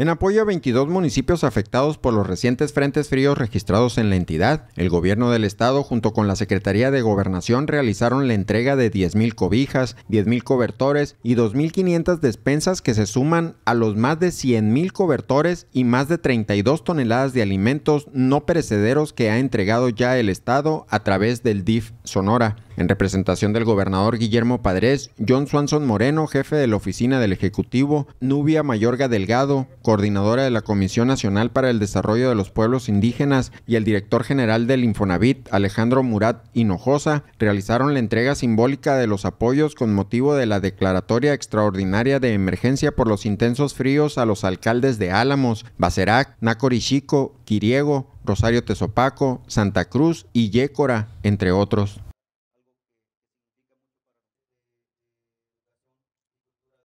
En apoyo a 22 municipios afectados por los recientes frentes fríos registrados en la entidad, el gobierno del estado junto con la Secretaría de Gobernación realizaron la entrega de 10.000 cobijas, 10.000 cobertores y 2.500 despensas que se suman a los más de 100.000 cobertores y más de 32 toneladas de alimentos no perecederos que ha entregado ya el estado a través del DIF Sonora. En representación del gobernador Guillermo Padres, John Swanson Moreno, jefe de la oficina del Ejecutivo, Nubia Mayorga Delgado, coordinadora de la Comisión Nacional para el Desarrollo de los Pueblos Indígenas, y el director general del Infonavit, Alejandro Murat Hinojosa, realizaron la entrega simbólica de los apoyos con motivo de la declaratoria extraordinaria de emergencia por los intensos fríos a los alcaldes de Álamos, Bacerac, chico Quiriego, Rosario Tezopaco, Santa Cruz y Yécora, entre otros.